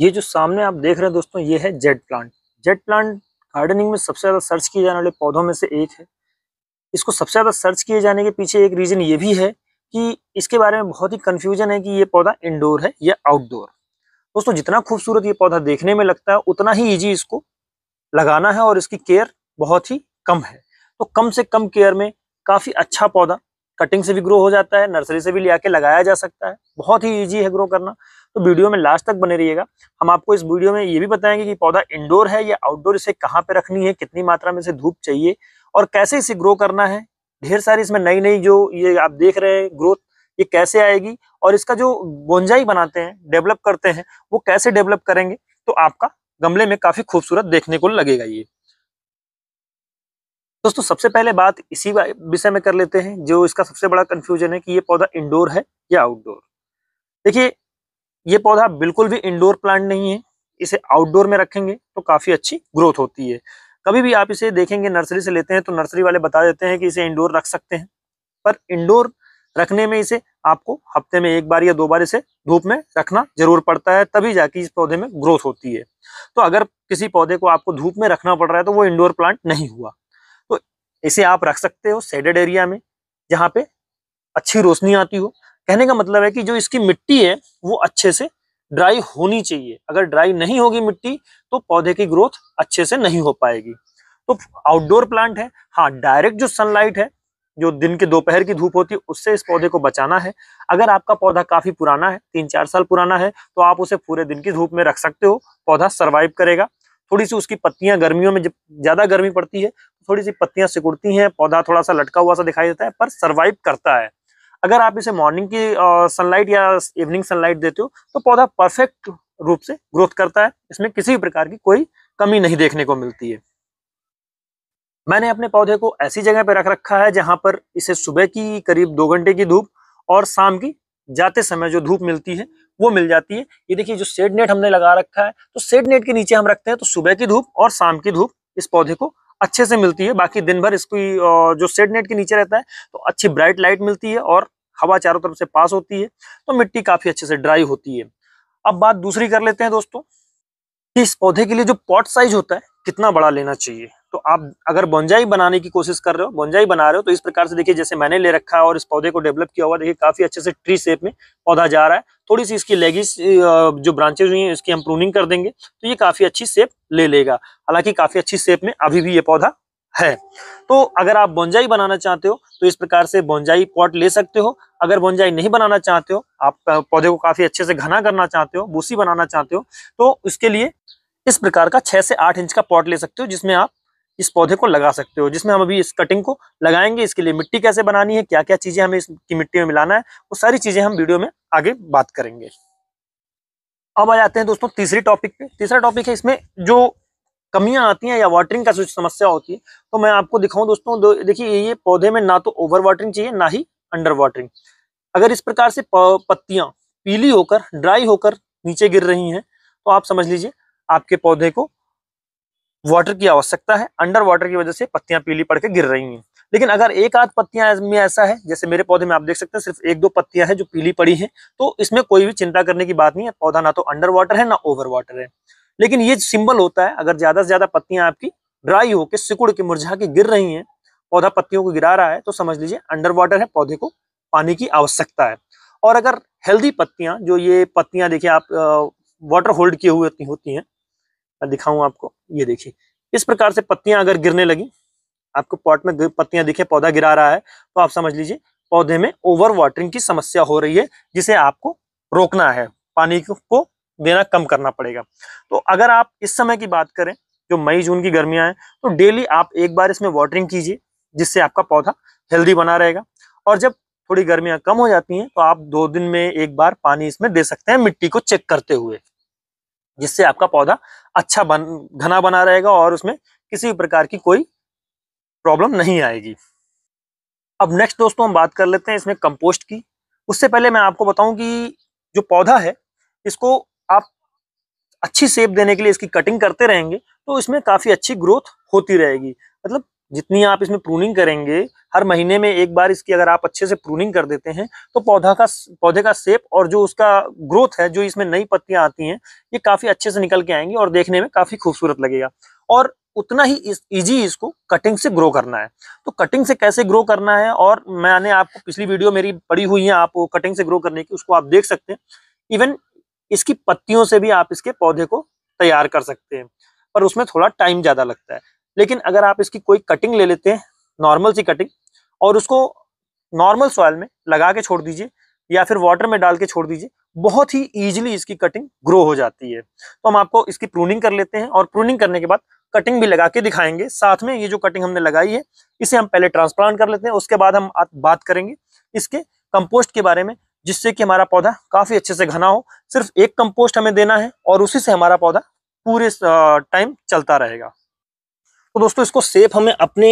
ये जो सामने आप देख रहे हैं दोस्तों ये है jade plant jade plant gardening में सबसे ज़्यादा सर्च किए जाने वाले पौधों में से एक है इसको सबसे ज़्यादा सर्च किए जाने के पीछे एक रीज़न ये भी है कि इसके बारे में बहुत ही कन्फ्यूजन है कि ये पौधा इंडोर है या आउटडोर दोस्तों जितना खूबसूरत ये पौधा देखने में लगता है उतना ही ईजी इसको लगाना है और इसकी केयर बहुत ही कम है तो कम से कम केयर में काफ़ी अच्छा पौधा कटिंग से भी ग्रो हो जाता है नर्सरी से भी ले आके लगाया जा सकता है बहुत ही ईजी है ग्रो करना तो वीडियो में लास्ट तक बने रहिएगा हम आपको इस वीडियो में ये भी बताएंगे कि पौधा इंडोर है या आउटडोर इसे कहाँ पे रखनी है कितनी मात्रा में इसे धूप चाहिए और कैसे इसे ग्रो करना है ढेर सारी इसमें नई नई जो ये आप देख रहे हैं ग्रोथ ये कैसे आएगी और इसका जो गोंजाई बनाते हैं डेवलप करते हैं वो कैसे डेवलप करेंगे तो आपका गमले में काफी खूबसूरत देखने को लगेगा ये दोस्तों सबसे पहले बात इसी विषय में कर लेते हैं जो इसका सबसे बड़ा कंफ्यूजन है कि ये पौधा इंडोर है या आउटडोर देखिए ये पौधा बिल्कुल भी इंडोर प्लांट नहीं है इसे आउटडोर में रखेंगे तो काफ़ी अच्छी ग्रोथ होती है कभी भी आप इसे देखेंगे नर्सरी से लेते हैं तो नर्सरी वाले बता देते हैं कि इसे इंडोर रख सकते हैं पर इंडोर रखने में इसे आपको हफ्ते में एक बार या दो बार इसे धूप में रखना जरूर पड़ता है तभी जाके इस पौधे में ग्रोथ होती है तो अगर किसी पौधे को आपको धूप में रखना पड़ रहा है तो वो इंडोर प्लांट नहीं हुआ तो इसे आप रख सकते हो सेडेड एरिया में जहाँ पे अच्छी रोशनी आती हो कहने का मतलब है कि जो इसकी मिट्टी है वो अच्छे से ड्राई होनी चाहिए अगर ड्राई नहीं होगी मिट्टी तो पौधे की ग्रोथ अच्छे से नहीं हो पाएगी तो आउटडोर प्लांट है हाँ डायरेक्ट जो सनलाइट है जो दिन के दोपहर की धूप होती है उससे इस पौधे को बचाना है अगर आपका पौधा काफी पुराना है तीन चार साल पुराना है तो आप उसे पूरे दिन की धूप में रख सकते हो पौधा सर्वाइव करेगा थोड़ी सी उसकी पत्तियां गर्मियों में जब ज्यादा गर्मी पड़ती है तो थोड़ी सी पत्तियां सिकुड़ती हैं पौधा थोड़ा सा लटका हुआ सा दिखाई देता है पर सर्वाइव करता है अगर आप इसे मॉर्निंग की सनलाइट या इवनिंग सनलाइट देते हो तो पौधा परफेक्ट रूप से ग्रोथ करता है इसमें किसी भी प्रकार की कोई कमी नहीं देखने को मिलती है मैंने अपने पौधे को ऐसी जगह पर रख रखा है जहां पर इसे सुबह की करीब दो घंटे की धूप और शाम की जाते समय जो धूप मिलती है वो मिल जाती है ये देखिए जो सेड नेट हमने लगा रखा है तो सेड नेट के नीचे हम रखते हैं तो सुबह की धूप और शाम की धूप इस पौधे को अच्छे से मिलती है बाकी दिन भर इसकी जो सेड नेट के नीचे रहता है तो अच्छी ब्राइट लाइट मिलती है और हवा चारों तरफ से पास होती है तो मिट्टी काफ़ी अच्छे से ड्राई होती है अब बात दूसरी कर लेते हैं दोस्तों कि इस पौधे के लिए जो पॉट साइज होता है कितना बड़ा लेना चाहिए तो आप अगर बोंजाई बनाने की कोशिश कर रहे हो बोंजाई बना रहे हो तो इस प्रकार से देखिए जैसे मैंने ले रखा है और इस पौधे को डेवलप किया हुआ देखिए काफी अच्छे से ट्री शेप में पौधा जा रहा है थोड़ी सी इसकी लेगिस जो ब्रांचेज हुई है इसकी हम प्रूनिंग कर देंगे तो ये काफी अच्छी शेप ले लेगा हालांकि काफी अच्छी शेप में अभी भी ये पौधा है तो अगर आप बोंजाई बनाना चाहते हो तो इस प्रकार से बोंजाई पॉट ले सकते हो अगर बोंजाई नहीं बनाना चाहते हो आप पौधे को काफी अच्छे से घना करना चाहते हो बूसी बनाना चाहते हो तो उसके लिए इस प्रकार का छह से आठ इंच का पॉट ले सकते हो जिसमें आप इस पौधे को लगा सकते हो जिसमें हम अभी इस कटिंग को लगाएंगे इसके लिए मिट्टी कैसे बनानी है क्या क्या चीजें हमें इसकी मिट्टी में मिलाना है वो सारी चीजें हम वीडियो में आगे बात करेंगे अब आ जाते हैं दोस्तों तीसरी टॉपिक पे तीसरा टॉपिक है इसमें जो कमियां आती हैं या वाटरिंग का समस्या होती है तो मैं आपको दिखाऊं दोस्तों दो, देखिए ये पौधे में ना तो ओवर वाटरिंग चाहिए ना ही अंडर वाटरिंग अगर इस प्रकार से पत्तियां पीली होकर ड्राई होकर नीचे गिर रही हैं तो आप समझ लीजिए आपके पौधे को वाटर की आवश्यकता है अंडर वाटर की वजह से पत्तियां पीली पड़ के गिर रही हैं लेकिन अगर एक आध पत्तियां में ऐसा है जैसे मेरे पौधे में आप देख सकते हैं सिर्फ एक दो पत्तियां हैं जो पीली पड़ी हैं तो इसमें कोई भी चिंता करने की बात नहीं है पौधा ना तो अंडर वाटर है ना ओवर वाटर है लेकिन ये सिंबल होता है अगर ज्यादा से ज्यादा पत्तियां आपकी ड्राई होकर सिकुड़ के मुरझा के गिर रही है पौधा पत्तियों को गिरा रहा है तो समझ लीजिए अंडर वाटर है पौधे को पानी की आवश्यकता है और अगर हेल्दी पत्तियां जो ये पत्तियां देखिए आप वाटर होल्ड किए हुए होती हैं दिखाऊं आपको ये देखिए इस प्रकार से पत्तियां अगर गिरने लगी आपको पॉट में पत्तियां दिखे पौधा गिरा रहा है तो आप समझ लीजिए पौधे में ओवर वाटरिंग की समस्या हो रही है जिसे आपको रोकना है पानी को देना कम करना पड़ेगा तो अगर आप इस समय की बात करें जो मई जून की गर्मियां हैं तो डेली आप एक बार इसमें वाटरिंग कीजिए जिससे आपका पौधा हेल्दी बना रहेगा और जब थोड़ी गर्मियां कम हो जाती हैं तो आप दो दिन में एक बार पानी इसमें दे सकते हैं मिट्टी को चेक करते हुए जिससे आपका पौधा अच्छा बन घना बना रहेगा और उसमें किसी भी प्रकार की कोई प्रॉब्लम नहीं आएगी अब नेक्स्ट दोस्तों हम बात कर लेते हैं इसमें कंपोस्ट की उससे पहले मैं आपको बताऊं कि जो पौधा है इसको आप अच्छी सेप देने के लिए इसकी कटिंग करते रहेंगे तो इसमें काफ़ी अच्छी ग्रोथ होती रहेगी मतलब जितनी आप इसमें प्रूनिंग करेंगे हर महीने में एक बार इसकी अगर आप अच्छे से प्रूनिंग कर देते हैं तो पौधा का पौधे का सेप और जो उसका ग्रोथ है जो इसमें नई पत्तियां आती हैं ये काफी अच्छे से निकल के आएंगी और देखने में काफी खूबसूरत लगेगा और उतना ही इस, इसको कटिंग से ग्रो करना है तो कटिंग से कैसे ग्रो करना है और मैंने आपको पिछली वीडियो मेरी पड़ी हुई है आप कटिंग से ग्रो करने की उसको आप देख सकते हैं इवन इसकी पत्तियों से भी आप इसके पौधे को तैयार कर सकते हैं पर उसमें थोड़ा टाइम ज्यादा लगता है लेकिन अगर आप इसकी कोई कटिंग ले लेते हैं नॉर्मल सी कटिंग और उसको नॉर्मल सॉयल में लगा के छोड़ दीजिए या फिर वाटर में डाल के छोड़ दीजिए बहुत ही ईजिली इसकी कटिंग ग्रो हो जाती है तो हम आपको इसकी प्रूनिंग कर लेते हैं और प्रूनिंग करने के बाद कटिंग भी लगा के दिखाएंगे साथ में ये जो कटिंग हमने लगाई है इसे हम पहले ट्रांसप्लांट कर लेते हैं उसके बाद हम बात करेंगे इसके कंपोस्ट के बारे में जिससे कि हमारा पौधा काफी अच्छे से घना हो सिर्फ एक कंपोस्ट हमें देना है और उसी से हमारा पौधा पूरे टाइम चलता रहेगा तो दोस्तों इसको सेप हमें अपने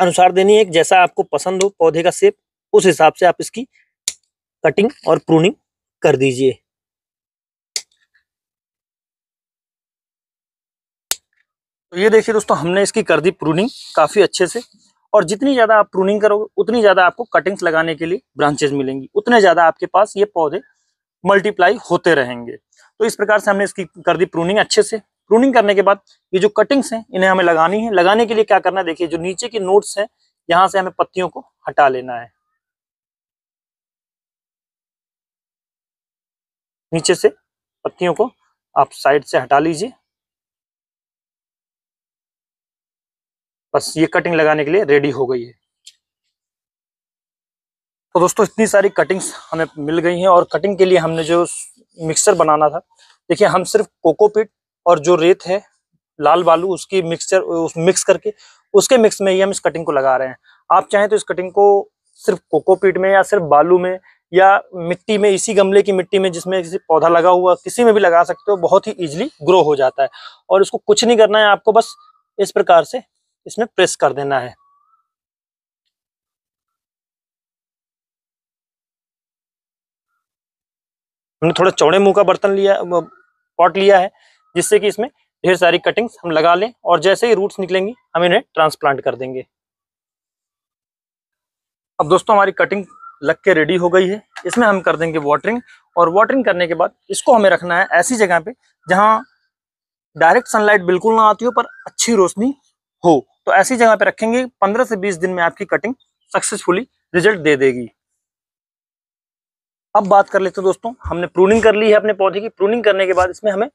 अनुसार देनी है जैसा आपको पसंद हो पौधे का सेप उस हिसाब से आप इसकी कटिंग और प्रूनिंग कर दीजिए तो ये देखिए दोस्तों हमने इसकी कर दी प्रूनिंग काफ़ी अच्छे से और जितनी ज़्यादा आप प्रूनिंग करोगे उतनी ज़्यादा आपको कटिंग्स लगाने के लिए ब्रांचेज मिलेंगी उतने ज़्यादा आपके पास ये पौधे मल्टीप्लाई होते रहेंगे तो इस प्रकार से हमने इसकी कर दी प्रूनिंग अच्छे से प्रूनिंग करने के बाद ये जो कटिंग्स हैं इन्हें हमें लगानी है लगाने के लिए क्या करना है देखिए जो नीचे के नोट्स हैं यहाँ से हमें पत्तियों को हटा लेना है नीचे से पत्तियों को आप साइड से हटा लीजिए बस ये कटिंग लगाने के लिए रेडी हो गई है तो दोस्तों इतनी सारी कटिंग्स हमें मिल गई हैं और कटिंग के लिए हमने जो मिक्सर बनाना था देखिए हम सिर्फ कोकोपीट और जो रेत है लाल बालू उसकी मिक्सचर उस मिक्स करके उसके मिक्स में ही हम इस कटिंग को लगा रहे हैं आप चाहें तो इस कटिंग को सिर्फ कोकोपीट में या सिर्फ बालू में या मिट्टी में इसी गमले की मिट्टी में जिसमें किसी पौधा लगा हुआ किसी में भी लगा सकते हो बहुत ही इजीली ग्रो हो जाता है और इसको कुछ नहीं करना है आपको बस इस प्रकार से इसमें प्रेस कर देना है हमने थोड़ा चौड़े मुंह का बर्तन लिया पॉट लिया है जिससे कि इसमें ढेर सारी कटिंग्स हम लगा लें और जैसे ही रूट्स निकलेंगी हम इन्हें ट्रांसप्लांट कर देंगे अब दोस्तों हमारी कटिंग लग के रेडी हो गई है इसमें हम कर देंगे वाटरिंग और वाटरिंग करने के बाद इसको हमें रखना है ऐसी जगह पे जहाँ डायरेक्ट सनलाइट बिल्कुल ना आती हो पर अच्छी रोशनी हो तो ऐसी जगह पे रखेंगे पंद्रह से बीस दिन में आपकी कटिंग सक्सेसफुली रिजल्ट दे देगी अब बात कर लेते हैं दोस्तों हमने प्रूनिंग कर ली है अपने पौधे की प्रूनिंग करने के बाद इसमें हमें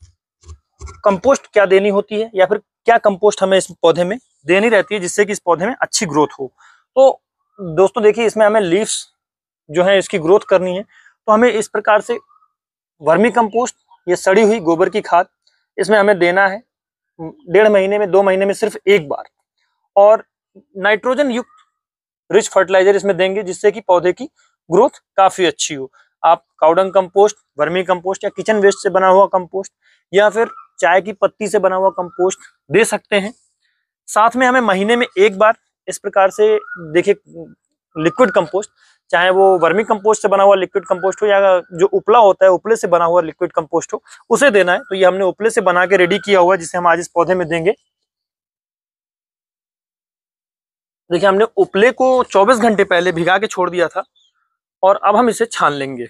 कंपोस्ट क्या देनी होती है या फिर क्या कंपोस्ट हमें इस पौधे में देनी रहती है जिससे कि इस पौधे में अच्छी ग्रोथ हो तो दोस्तों देखिए इसमें हमें लीव्स जो है इसकी ग्रोथ करनी है तो हमें इस प्रकार से वर्मी कंपोस्ट ये सड़ी हुई गोबर की खाद इसमें हमें देना है डेढ़ महीने में दो महीने में सिर्फ एक बार और नाइट्रोजन युक्त रिच फर्टिलाइजर इसमें देंगे जिससे कि पौधे की ग्रोथ काफ़ी अच्छी हो आप काउडंग कंपोस्ट वर्मी कंपोस्ट या किचन वेस्ट से बना हुआ कंपोस्ट या फिर चाय की पत्ती से बना हुआ कंपोस्ट दे सकते हैं साथ में हमें महीने में एक बार इस प्रकार से देखिए लिक्विड कंपोस्ट चाहे वो वर्मी कंपोस्ट से बना हुआ लिक्विड कंपोस्ट हो या जो उपला होता है उपले से बना हुआ लिक्विड कंपोस्ट हो उसे देना है तो ये हमने उपले से बना के रेडी किया हुआ है जिसे हम आज इस पौधे में देंगे देखिए हमने उपले को 24 घंटे पहले भिगा के छोड़ दिया था और अब हम इसे छान लेंगे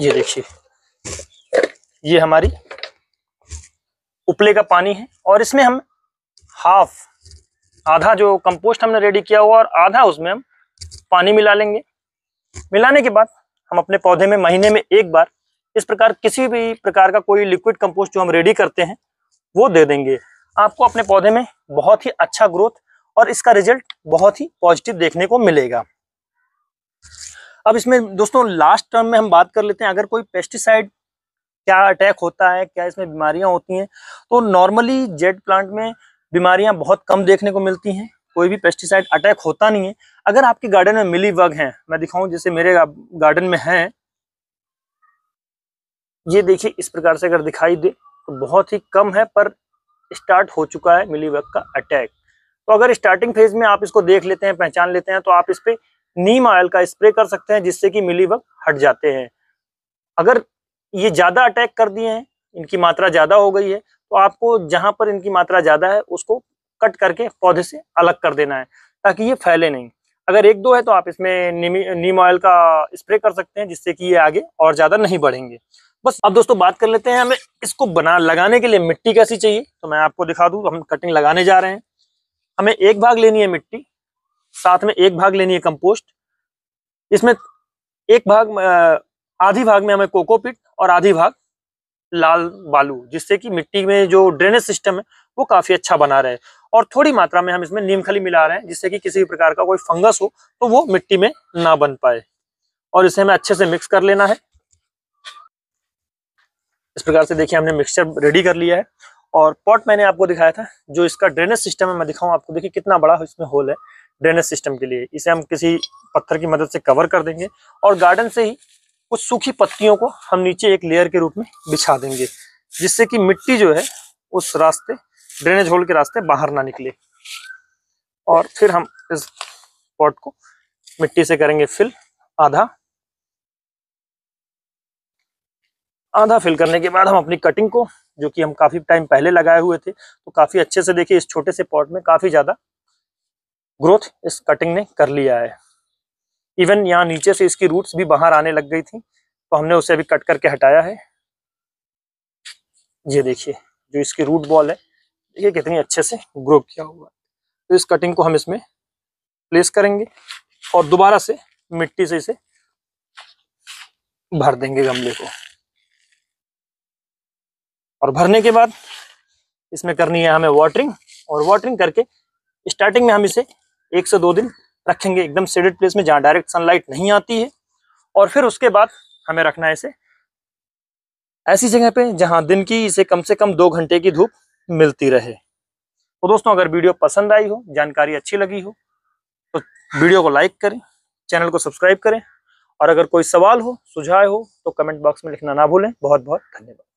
ये देखिए ये हमारी उपले का पानी है और इसमें हम हाफ आधा जो कंपोस्ट हमने रेडी किया हुआ और आधा उसमें हम पानी मिला लेंगे मिलाने के बाद हम अपने पौधे में महीने में एक बार इस प्रकार किसी भी प्रकार का कोई लिक्विड कंपोस्ट जो हम रेडी करते हैं वो दे देंगे आपको अपने पौधे में बहुत ही अच्छा ग्रोथ और इसका रिजल्ट बहुत ही पॉजिटिव देखने को मिलेगा अब इसमें दोस्तों लास्ट टर्म में हम बात कर लेते हैं अगर कोई पेस्टिसाइड क्या अटैक होता है क्या इसमें बीमारियां होती हैं तो नॉर्मली जेड प्लांट में बीमारियां बहुत कम देखने को मिलती हैं कोई भी पेस्टिसाइड अटैक होता नहीं है अगर आपके गार्डन में मिली वग हैं मैं दिखाऊं जैसे मेरे गार्डन में है ये देखिए इस प्रकार से अगर दिखाई दे तो बहुत ही कम है पर स्टार्ट हो चुका है मिली वग का अटैक तो अगर स्टार्टिंग फेज में आप इसको देख लेते हैं पहचान लेते हैं तो आप इस पर नीम ऑयल का स्प्रे कर सकते हैं जिससे कि मिली वक्त हट जाते हैं अगर ये ज़्यादा अटैक कर दिए हैं इनकी मात्रा ज़्यादा हो गई है तो आपको जहाँ पर इनकी मात्रा ज़्यादा है उसको कट करके पौधे से अलग कर देना है ताकि ये फैले नहीं अगर एक दो है तो आप इसमें नीम ऑयल का स्प्रे कर सकते हैं जिससे कि ये आगे और ज़्यादा नहीं बढ़ेंगे बस अब दोस्तों बात कर लेते हैं हमें इसको बना लगाने के लिए मिट्टी कैसी चाहिए तो मैं आपको दिखा दूँ हम कटिंग लगाने जा रहे हैं हमें एक भाग लेनी है मिट्टी साथ में एक भाग लेनी है कंपोस्ट इसमें एक भाग आधी भाग में हमें कोकोपिट और आधी भाग लाल बालू जिससे कि मिट्टी में जो ड्रेनेज सिस्टम है वो काफी अच्छा बना रहे और थोड़ी मात्रा में हम इसमें नीम खली मिला रहे हैं जिससे कि किसी भी प्रकार का कोई फंगस हो तो वो मिट्टी में ना बन पाए और इसे हमें अच्छे से मिक्स कर लेना है इस प्रकार से देखिए हमने मिक्सचर रेडी कर लिया है और पॉट मैंने आपको दिखाया था जो इसका ड्रेनेज सिस्टम है मैं दिखाऊं आपको देखिए कितना बड़ा इसमें होल है ड्रेनेज सिस्टम के लिए इसे हम किसी पत्थर की मदद से कवर कर देंगे और गार्डन से ही कुछ सूखी पत्तियों को हम नीचे एक लेयर के रूप में बिछा देंगे जिससे कि मिट्टी जो है उस रास्ते ड्रेनेज होल के रास्ते बाहर ना निकले और फिर हम इस पॉट को मिट्टी से करेंगे फिल आधा आधा फिल करने के बाद हम अपनी कटिंग को जो कि हम काफ़ी टाइम पहले लगाए हुए थे तो काफ़ी अच्छे से देखिए इस छोटे से पॉट में काफ़ी ज़्यादा ग्रोथ इस कटिंग ने कर लिया है इवन यहाँ नीचे से इसकी रूट्स भी बाहर आने लग गई थी तो हमने उसे अभी कट करके हटाया है ये देखिए जो इसकी रूट बॉल है देखिए कितनी अच्छे से ग्रो किया हुआ है तो इस कटिंग को हम इसमें प्लेस करेंगे और दोबारा से मिट्टी से इसे भर देंगे गमले को और भरने के बाद इसमें करनी है हमें वाटरिंग और वाटरिंग करके स्टार्टिंग में हम इसे एक से दो दिन रखेंगे एकदम सेडेड प्लेस में जहाँ डायरेक्ट सनलाइट नहीं आती है और फिर उसके बाद हमें रखना है इसे ऐसी जगह पे जहाँ दिन की इसे कम से कम दो घंटे की धूप मिलती रहे तो दोस्तों अगर वीडियो पसंद आई हो जानकारी अच्छी लगी हो तो वीडियो को लाइक करें चैनल को सब्सक्राइब करें और अगर कोई सवाल हो सुझाव हो तो कमेंट बॉक्स में लिखना ना भूलें बहुत बहुत धन्यवाद